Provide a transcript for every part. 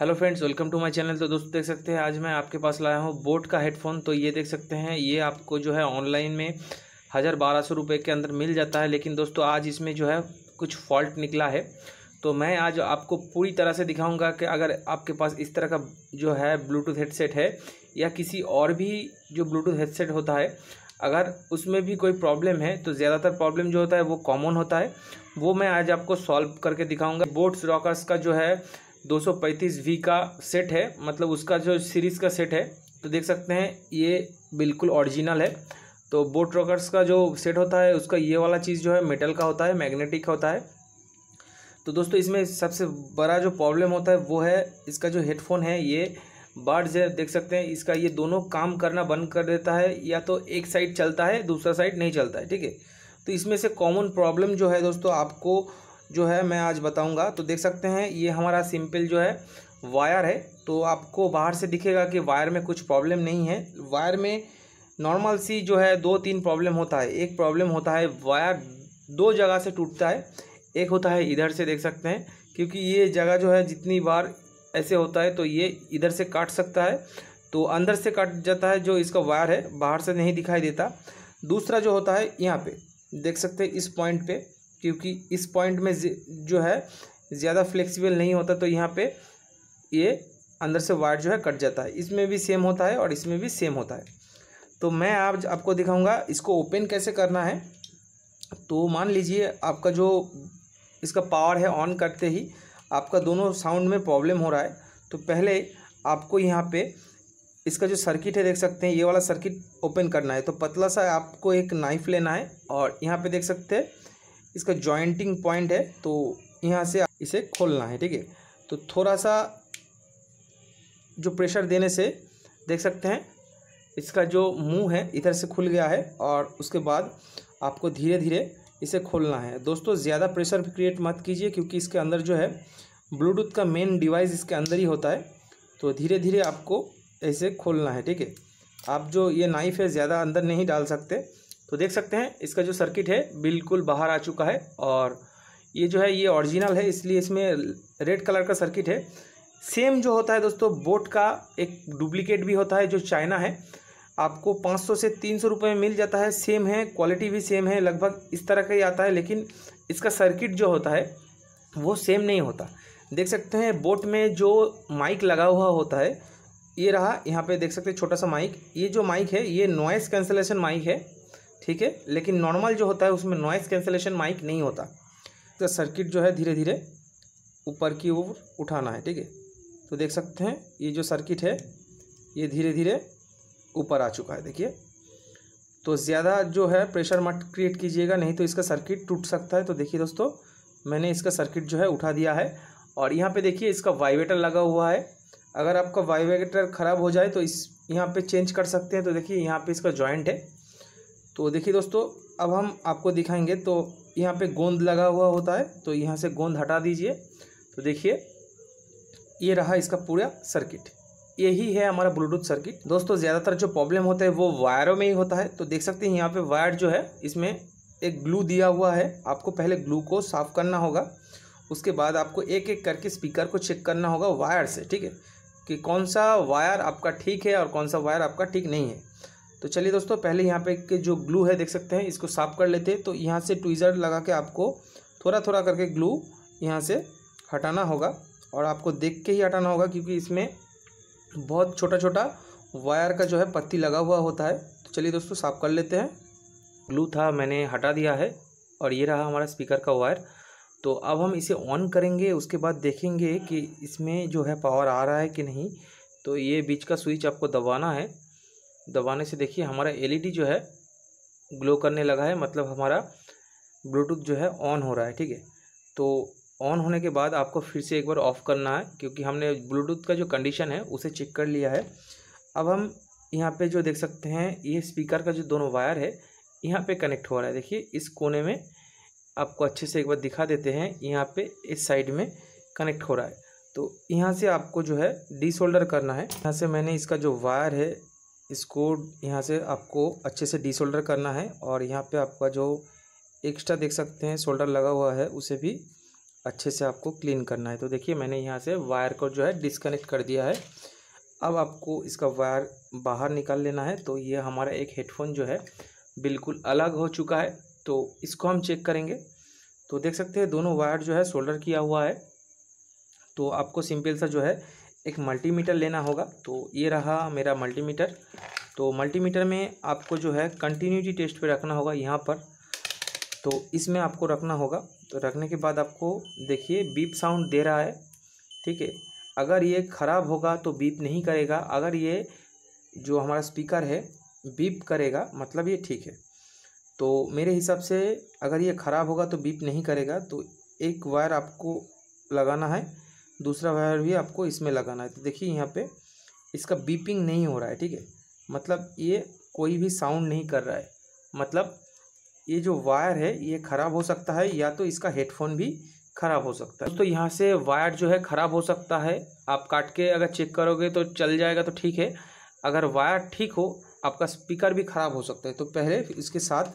hello friends welcome to my channel तो दोस्तों देख सकते हैं आज मैं आपके पास लाया हूँ बोट का हेडफोन तो ये देख सकते हैं ये आपको जो है ऑनलाइन में हज़ार बारह सौ रुपये के अंदर मिल जाता है लेकिन दोस्तों आज इसमें जो है कुछ फॉल्ट निकला है तो मैं आज आपको पूरी तरह से दिखाऊंगा कि अगर आपके पास इस तरह का जो है ब्लूटूथ हेडसेट है या किसी और भी जो ब्लूटूथ हेडसेट होता है अगर उसमें भी कोई प्रॉब्लम है तो ज़्यादातर प्रॉब्लम जो होता है वो कॉमन होता है वो मैं आज आपको सॉल्व करके दिखाऊंगा बोट्स रॉकर्स का जो है दो वी का सेट है मतलब उसका जो सीरीज़ का सेट है तो देख सकते हैं ये बिल्कुल ओरिजिनल है तो बोट रॉकर्स का जो सेट होता है उसका ये वाला चीज़ जो है मेटल का होता है मैग्नेटिक का होता है तो दोस्तों इसमें सबसे बड़ा जो प्रॉब्लम होता है वो है इसका जो हेडफोन है ये बार्ड है देख सकते हैं इसका ये दोनों काम करना बंद कर देता है या तो एक साइड चलता है दूसरा साइड नहीं चलता है ठीक है तो इसमें से कॉमन प्रॉब्लम जो है दोस्तों आपको जो है मैं आज बताऊंगा तो देख सकते हैं ये हमारा सिंपल जो है वायर है तो आपको बाहर से दिखेगा कि वायर में कुछ प्रॉब्लम नहीं है वायर में नॉर्मल सी जो है दो तीन प्रॉब्लम होता है एक प्रॉब्लम होता है वायर दो जगह से टूटता है एक होता है इधर से देख सकते हैं क्योंकि ये जगह जो है जितनी बार ऐसे होता है तो ये इधर से काट सकता है तो अंदर से काट जाता है जो इसका वायर है बाहर से नहीं दिखाई देता दूसरा जो होता है यहाँ पे देख सकते हैं इस पॉइंट पे क्योंकि इस पॉइंट में जो है ज़्यादा फ्लेक्सिबल नहीं होता तो यहाँ पे ये अंदर से वायर जो है कट जाता है इसमें भी सेम होता है और इसमें भी सेम होता है तो मैं आज आपको दिखाऊंगा इसको ओपन कैसे करना है तो मान लीजिए आपका जो इसका पावर है ऑन करते ही आपका दोनों साउंड में प्रॉब्लम हो रहा है तो पहले आपको यहाँ पर इसका जो सर्किट है देख सकते हैं ये वाला सर्किट ओपन करना है तो पतला सा आपको एक नाइफ़ लेना है और यहाँ पे देख सकते हैं इसका जॉइंटिंग पॉइंट है तो यहाँ से इसे खोलना है ठीक है तो थोड़ा सा जो प्रेशर देने से देख सकते हैं इसका जो मुंह है इधर से खुल गया है और उसके बाद आपको धीरे धीरे इसे खोलना है दोस्तों ज़्यादा प्रेशर क्रिएट मत कीजिए क्योंकि इसके अंदर जो है ब्लूटूथ का मेन डिवाइस इसके अंदर ही होता है तो धीरे धीरे आपको ऐसे खोलना है ठीक है आप जो ये नाइफ़ है ज़्यादा अंदर नहीं डाल सकते तो देख सकते हैं इसका जो सर्किट है बिल्कुल बाहर आ चुका है और ये जो है ये ओरिजिनल है इसलिए इसमें रेड कलर का सर्किट है सेम जो होता है दोस्तों बोट का एक डुप्लीकेट भी होता है जो चाइना है आपको 500 से 300 रुपए में मिल जाता है सेम है क्वालिटी भी सेम है लगभग इस तरह का ही आता है लेकिन इसका सर्किट जो होता है वो सेम नहीं होता देख सकते हैं बोट में जो माइक लगा हुआ होता है ये रहा यहाँ पे देख सकते हैं छोटा सा माइक ये जो माइक है ये नॉइस कैंसलेशन माइक है ठीक है लेकिन नॉर्मल जो होता है उसमें नॉइस कैंसलेशन माइक नहीं होता तो सर्किट जो है धीरे धीरे ऊपर की ओर उठाना है ठीक है तो देख सकते हैं ये जो सर्किट है ये धीरे धीरे ऊपर आ चुका है देखिए तो ज़्यादा जो है प्रेशर मट क्रिएट कीजिएगा नहीं तो इसका सर्किट टूट सकता है तो देखिए दोस्तों मैंने इसका सर्किट जो है उठा दिया है और यहाँ पे देखिए इसका वाइवेटर लगा हुआ है अगर आपका वाइवेटर ख़राब हो जाए तो इस यहाँ पे चेंज कर सकते हैं तो देखिए यहाँ पे इसका जॉइंट है तो देखिए दोस्तों अब हम आपको दिखाएंगे तो यहाँ पे गोंद लगा हुआ होता है तो यहाँ से गोंद हटा दीजिए तो देखिए ये रहा इसका पूरा सर्किट यही है हमारा ब्लूटूथ सर्किट दोस्तों ज़्यादातर जो प्रॉब्लम होता है वो वायरों में ही होता है तो देख सकते हैं यहाँ पे वायर जो है इसमें एक ग्लू दिया हुआ है आपको पहले ग्लू को साफ़ करना होगा उसके बाद आपको एक एक करके स्पीकर को चेक करना होगा वायर से ठीक है कि कौन सा वायर आपका ठीक है और कौन सा वायर आपका ठीक नहीं है तो चलिए दोस्तों पहले यहाँ पे के जो ग्लू है देख सकते हैं इसको साफ कर लेते हैं तो यहाँ से ट्वीज़र लगा के आपको थोड़ा थोड़ा करके ग्लू यहाँ से हटाना होगा और आपको देख के ही हटाना होगा क्योंकि इसमें बहुत छोटा छोटा वायर का जो है पत्ती लगा हुआ होता है तो चलिए दोस्तों साफ़ कर लेते हैं ग्लू था मैंने हटा दिया है और ये रहा हमारा स्पीकर का वायर तो अब हम इसे ऑन करेंगे उसके बाद देखेंगे कि इसमें जो है पावर आ रहा है कि नहीं तो ये बीच का स्विच आपको दबाना है दबाने से देखिए हमारा एलईडी e जो है ग्लो करने लगा है मतलब हमारा ब्लूटूथ जो है ऑन हो रहा है ठीक है तो ऑन होने के बाद आपको फिर से एक बार ऑफ़ करना है क्योंकि हमने ब्लूटूथ का जो कंडीशन है उसे चेक कर लिया है अब हम यहाँ पे जो देख सकते हैं ये स्पीकर का जो दोनों वायर है यहाँ पे कनेक्ट हो रहा है देखिए इस कोने में आपको अच्छे से एक बार दिखा देते हैं यहाँ पे इस साइड में कनेक्ट हो रहा है तो यहाँ से आपको जो है डिसोल्डर करना है यहाँ से मैंने इसका जो वायर है इसको यहाँ से आपको अच्छे से डिसोल्डर करना है और यहाँ पे आपका जो एक्स्ट्रा देख सकते हैं शोल्डर लगा हुआ है उसे भी अच्छे से आपको क्लीन करना है तो देखिए मैंने यहाँ से वायर को जो है डिसकनेक्ट कर दिया है अब आपको इसका वायर बाहर निकाल लेना है तो ये हमारा एक हेडफोन जो है बिल्कुल अलग हो चुका है तो इसको हम चेक करेंगे तो देख सकते हैं दोनों वायर जो है शोल्डर किया हुआ है तो आपको सिंपल सा जो है एक मल्टीमीटर लेना होगा तो ये रहा मेरा मल्टीमीटर तो मल्टीमीटर में आपको जो है कंटिन्यूटी टेस्ट पे रखना होगा यहाँ पर तो इसमें आपको रखना होगा तो रखने के बाद आपको देखिए बीप साउंड दे रहा है ठीक है अगर ये ख़राब होगा तो बीप नहीं करेगा अगर ये जो हमारा स्पीकर है बीप करेगा मतलब ये ठीक है तो मेरे हिसाब से अगर ये ख़राब होगा तो बीप नहीं करेगा तो एक वायर आपको लगाना है दूसरा वायर भी आपको इसमें लगाना है तो देखिए यहाँ पे इसका बीपिंग नहीं हो रहा है ठीक है मतलब ये कोई भी साउंड नहीं कर रहा है मतलब ये जो वायर है ये ख़राब हो सकता है या तो इसका हेडफोन भी ख़राब हो सकता है तो यहाँ से वायर जो है ख़राब हो सकता है आप काट के अगर चेक करोगे तो चल जाएगा तो ठीक है अगर वायर ठीक हो आपका स्पीकर भी ख़राब हो सकता है तो पहले इसके साथ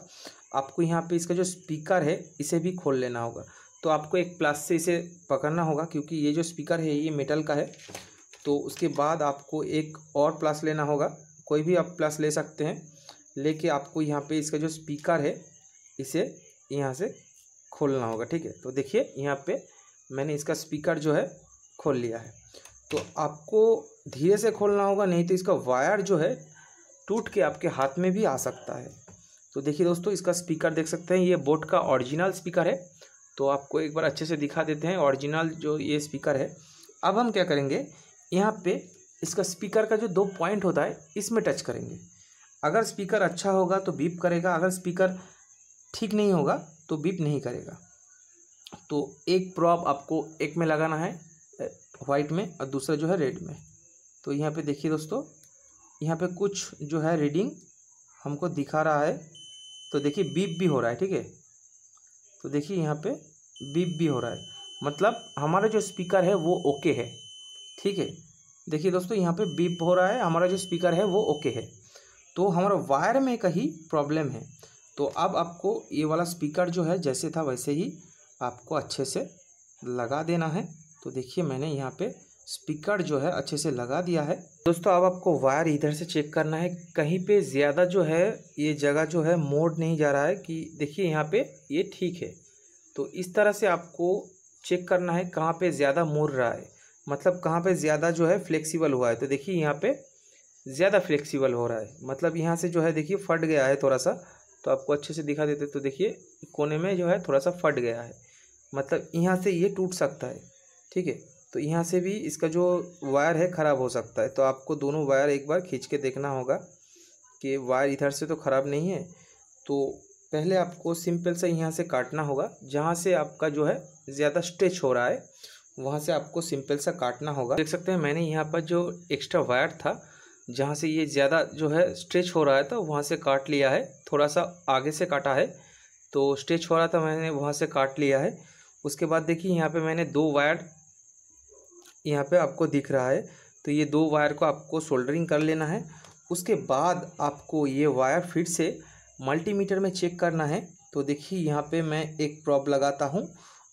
आपको यहाँ पे इसका जो स्पीकर है इसे भी खोल लेना होगा तो आपको एक प्लस से इसे पकड़ना होगा क्योंकि ये जो स्पीकर है ये मेटल का है तो उसके बाद आपको एक और प्लस लेना होगा कोई भी आप प्लस ले सकते हैं लेके आपको यहाँ पे इसका जो स्पीकर है इसे यहाँ से खोलना होगा ठीक है तो देखिए यहाँ पे मैंने इसका स्पीकर जो है खोल लिया है तो आपको धीरे से खोलना होगा नहीं तो इसका वायर जो है टूट के आपके हाथ में भी आ सकता है तो देखिए दोस्तों इसका स्पीकर देख सकते हैं ये बोट का ऑरिजिनल स्पीकर है तो आपको एक बार अच्छे से दिखा देते हैं ओरिजिनल जो ये स्पीकर है अब हम क्या करेंगे यहाँ पे इसका स्पीकर का जो दो पॉइंट होता है इसमें टच करेंगे अगर स्पीकर अच्छा होगा तो बीप करेगा अगर स्पीकर ठीक नहीं होगा तो बीप नहीं करेगा तो एक प्रॉप आपको एक में लगाना है वाइट में और दूसरा जो है रेड में तो यहाँ पे देखिए दोस्तों यहाँ पे कुछ जो है रीडिंग हमको दिखा रहा है तो देखिए बीप भी हो रहा है ठीक है तो देखिए यहाँ पे बीप भी हो रहा है मतलब हमारा जो स्पीकर है वो ओके है ठीक है देखिए दोस्तों यहाँ पे बीप हो रहा है हमारा जो स्पीकर है वो ओके है तो हमारा वायर में कहीं प्रॉब्लम है तो अब आपको ये वाला स्पीकर जो है जैसे था वैसे ही आपको अच्छे से लगा देना है तो देखिए मैंने यहाँ पर स्पीकर जो है अच्छे से लगा दिया है दोस्तों अब आपको वायर इधर से चेक करना है कहीं पे ज़्यादा जो है ये जगह जो है मोड़ नहीं जा रहा है कि देखिए यहाँ पे ये ठीक है तो इस तरह से आपको चेक करना है कहाँ पे ज़्यादा मोड़ रहा है मतलब कहाँ पे ज़्यादा जो है फ्लेक्सिबल हुआ है तो देखिए यहाँ पर ज़्यादा फ्लेक्सीबल हो रहा है मतलब यहाँ से जो है देखिए फट गया है थोड़ा सा तो आपको अच्छे से दिखा देते तो देखिए कोने में जो है थोड़ा सा फट गया है मतलब यहाँ से ये टूट सकता है ठीक है तो यहाँ से भी इसका जो वायर है ख़राब हो सकता है तो आपको दोनों वायर एक बार खींच के देखना होगा कि वायर इधर से तो ख़राब नहीं है तो पहले आपको सिंपल से यहाँ से काटना होगा जहाँ से आपका जो है ज़्यादा स्ट्रेच हो रहा है वहाँ से आपको सिंपल सा काटना होगा देख सकते हैं मैंने यहाँ पर जो एक्स्ट्रा वायर था जहाँ से ये ज़्यादा जो है स्ट्रेच हो रहा है तो वहाँ से काट लिया है थोड़ा सा आगे से काटा है तो स्ट्रेच हो रहा था मैंने वहाँ से काट लिया है उसके बाद देखिए यहाँ पे मैंने दो वायर यहाँ पे आपको दिख रहा है तो ये दो वायर को आपको सोल्डरिंग कर लेना है उसके बाद आपको ये वायर फिर से मल्टीमीटर में चेक करना है तो देखिए यहाँ पे मैं एक प्रॉब लगाता हूँ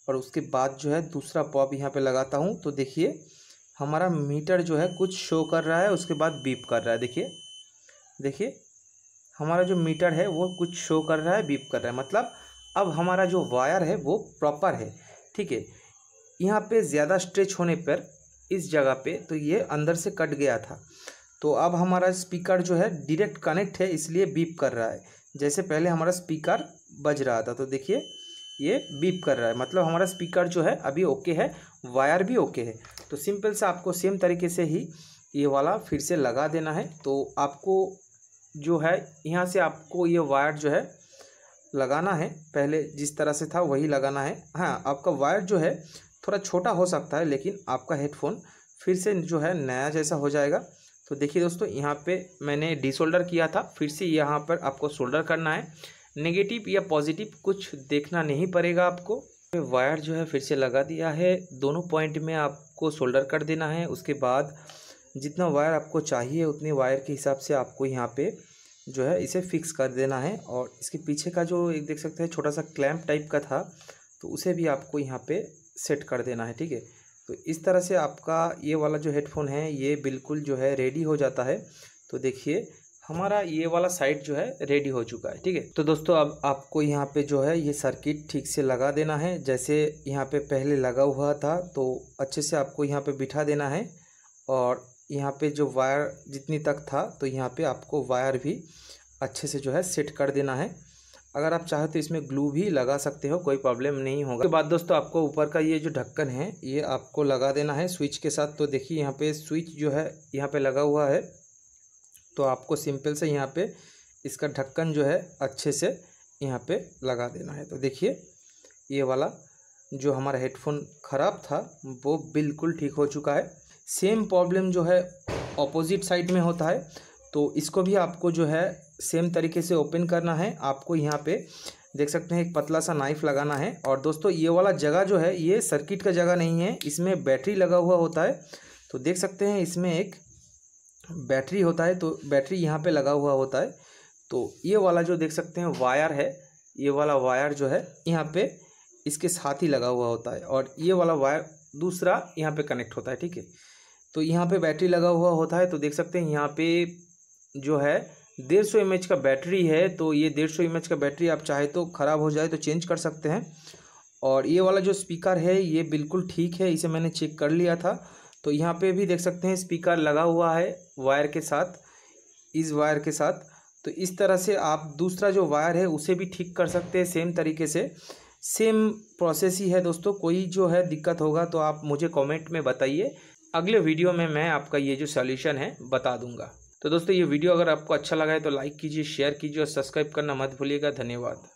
और उसके बाद जो है दूसरा प्रॉब यहाँ पे लगाता हूँ तो देखिए हमारा मीटर जो है कुछ शो कर रहा है उसके बाद बीप कर रहा है देखिए देखिए हमारा जो मीटर है वो कुछ शो कर रहा है बीप कर रहा है मतलब अब हमारा जो वायर है वो प्रॉपर है ठीक है यहाँ पे ज़्यादा स्ट्रेच होने पर इस जगह पे तो ये अंदर से कट गया था तो अब हमारा स्पीकर जो है डायरेक्ट कनेक्ट है इसलिए बीप कर रहा है जैसे पहले हमारा स्पीकर बज रहा था तो देखिए ये बीप कर रहा है मतलब हमारा स्पीकर जो है अभी ओके है वायर भी ओके है तो सिंपल से आपको सेम तरीके से ही ये वाला फिर से लगा देना है तो आपको जो है यहाँ से आपको ये वायर जो है लगाना है पहले जिस तरह से था वही लगाना है हाँ आपका वायर जो है थोड़ा छोटा हो सकता है लेकिन आपका हेडफोन फिर से जो है नया जैसा हो जाएगा तो देखिए दोस्तों यहाँ पे मैंने डिसोल्डर किया था फिर से यहाँ पर आपको शोल्डर करना है नेगेटिव या पॉजिटिव कुछ देखना नहीं पड़ेगा आपको वायर जो है फिर से लगा दिया है दोनों पॉइंट में आपको शोल्डर कर देना है उसके बाद जितना वायर आपको चाहिए उतने वायर के हिसाब से आपको यहाँ पे जो है इसे फिक्स कर देना है और इसके पीछे का जो एक देख सकते हैं छोटा सा क्लैम्प टाइप का था तो उसे भी आपको यहाँ पे सेट कर देना है ठीक है तो इस तरह से आपका ये वाला जो हेडफोन है ये बिल्कुल जो है रेडी हो जाता है तो देखिए हमारा ये वाला साइड जो है रेडी हो चुका है ठीक है तो दोस्तों अब आपको यहाँ पे जो है ये सर्किट ठीक से लगा देना है जैसे यहाँ पे पहले लगा हुआ था तो अच्छे से आपको यहाँ पे बिठा देना है और यहाँ पे जो वायर जितनी तक था तो यहाँ पे आपको वायर भी अच्छे से जो है सेट कर देना है अगर आप चाहो तो इसमें ग्लू भी लगा सकते हो कोई प्रॉब्लम नहीं होगा उसके बाद दोस्तों आपको ऊपर का ये जो ढक्कन है ये आपको लगा देना है स्विच के साथ तो देखिए यहाँ पे स्विच जो है यहाँ पे लगा हुआ है तो आपको सिंपल से यहाँ पे इसका ढक्कन जो है अच्छे से यहाँ पे लगा देना है तो देखिए ये वाला जो हमारा हेडफोन ख़राब था वो बिल्कुल ठीक हो चुका है सेम प्रॉब्लम जो है अपोजिट साइड में होता है तो इसको भी आपको जो है सेम तरीके से ओपन करना है आपको यहाँ पे देख सकते हैं एक पतला सा नाइफ लगाना है और दोस्तों ये वाला जगह जो है ये सर्किट का जगह नहीं है इसमें बैटरी लगा हुआ होता है तो देख सकते हैं इसमें एक बैटरी होता है तो बैटरी यहाँ पे लगा हुआ होता है तो ये वाला जो देख सकते हैं वायर है ये वाला वायर जो है यहाँ पे इसके साथ ही लगा हुआ होता है और ये वाला वायर दूसरा यहाँ पे कनेक्ट होता है ठीक है तो यहाँ पे बैटरी लगा हुआ होता है तो देख सकते हैं यहाँ पे जो है डेढ़ सौ एम का बैटरी है तो ये डेढ़ सौ एम का बैटरी आप चाहे तो ख़राब हो जाए तो चेंज कर सकते हैं और ये वाला जो स्पीकर है ये बिल्कुल ठीक है इसे मैंने चेक कर लिया था तो यहाँ पे भी देख सकते हैं स्पीकर लगा हुआ है वायर के साथ इस वायर के साथ तो इस तरह से आप दूसरा जो वायर है उसे भी ठीक कर सकते हैं सेम तरीके से सेम प्रोसेस ही है दोस्तों कोई जो है दिक्कत होगा तो आप मुझे कॉमेंट में बताइए अगले वीडियो में मैं आपका ये जो सॉल्यूशन है बता दूंगा तो दोस्तों ये वीडियो अगर आपको अच्छा लगा है तो लाइक कीजिए शेयर कीजिए और सब्सक्राइब करना मत भूलिएगा धन्यवाद